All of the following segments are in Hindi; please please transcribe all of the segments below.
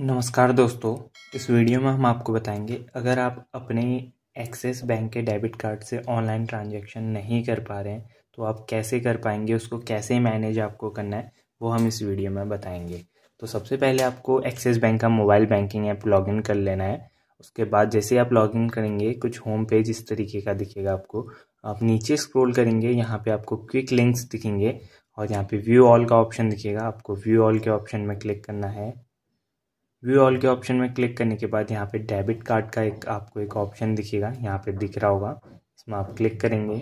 नमस्कार दोस्तों इस वीडियो में हम आपको बताएंगे अगर आप अपने एक्सेस बैंक के डेबिट कार्ड से ऑनलाइन ट्रांजैक्शन नहीं कर पा रहे हैं तो आप कैसे कर पाएंगे उसको कैसे मैनेज आपको करना है वो हम इस वीडियो में बताएंगे तो सबसे पहले आपको एक्सेस बैंक का मोबाइल बैंकिंग ऐप लॉगिन कर लेना है उसके बाद जैसे आप लॉगिन करेंगे कुछ होम पेज इस तरीके का दिखेगा आपको आप नीचे स्क्रॉल करेंगे यहाँ पे आपको क्विक लिंक्स दिखेंगे और यहाँ पे व्यू ऑल का ऑप्शन दिखेगा आपको व्यू ऑल के ऑप्शन में क्लिक करना है व्यू ऑल के ऑप्शन में क्लिक करने के बाद यहाँ पे डेबिट कार्ड का एक आपको एक ऑप्शन दिखेगा यहाँ पे दिख रहा होगा इसमें आप क्लिक करेंगे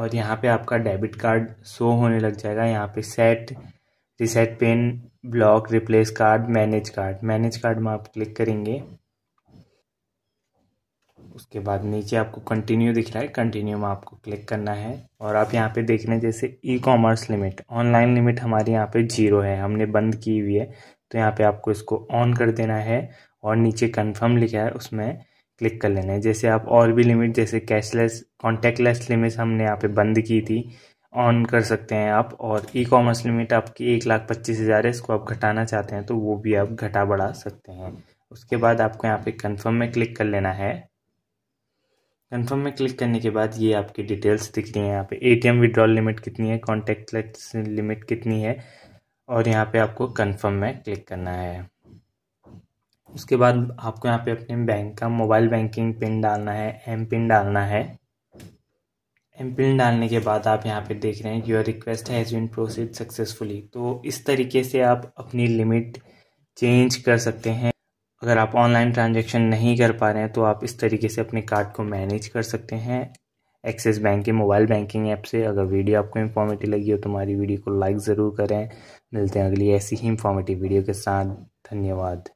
और यहाँ पे आपका डेबिट कार्ड शो होने लग जाएगा यहाँ पे set reset pin block replace card manage card manage card में आप क्लिक करेंगे उसके बाद नीचे आपको कंटिन्यू दिख रहा है कंटिन्यू में आपको क्लिक करना है और आप यहाँ पे देख रहे हैं जैसे e commerce limit online limit हमारे यहाँ पे जीरो है हमने बंद की हुई है तो यहाँ पे आपको इसको ऑन कर देना है और नीचे कंफर्म लिखा है उसमें क्लिक कर लेना है जैसे आप और भी लिमिट जैसे कैशलेस लेस लिमिट हमने यहाँ पे बंद की थी ऑन कर सकते हैं आप और ई कॉमर्स लिमिट आपकी एक लाख पच्चीस हज़ार है इसको आप घटाना चाहते हैं तो वो भी आप घटा बढ़ा सकते हैं उसके बाद आपको यहाँ पे कंफर्म में क्लिक कर लेना है कंफर्म में क्लिक करने के बाद ये आपकी डिटेल्स दिख रही हैं यहाँ पे एटीएम विड्रॉल लिमिट कितनी है कॉन्टैक्ट लिमिट कितनी है और यहाँ पे आपको कंफर्म में क्लिक करना है उसके बाद आपको यहाँ पे अपने बैंक का मोबाइल बैंकिंग पिन डालना है एम पिन डालना है एम पिन डालने के बाद आप यहाँ पे देख रहे हैं your request has been proceed successfully तो इस तरीके से आप अपनी लिमिट चेंज कर सकते हैं अगर आप ऑनलाइन ट्रांजेक्शन नहीं कर पा रहे हैं तो आप इस तरीके से अपने कार्ड को मैनेज कर सकते हैं एक्सिस बैंक के मोबाइल बैंकिंग ऐप से अगर वीडियो आपको इन्फॉर्मेटिव लगी हो तो हमारी वीडियो को लाइक ज़रूर करें मिलते हैं अगली ऐसी ही इन्फॉर्मेटिव वीडियो के साथ धन्यवाद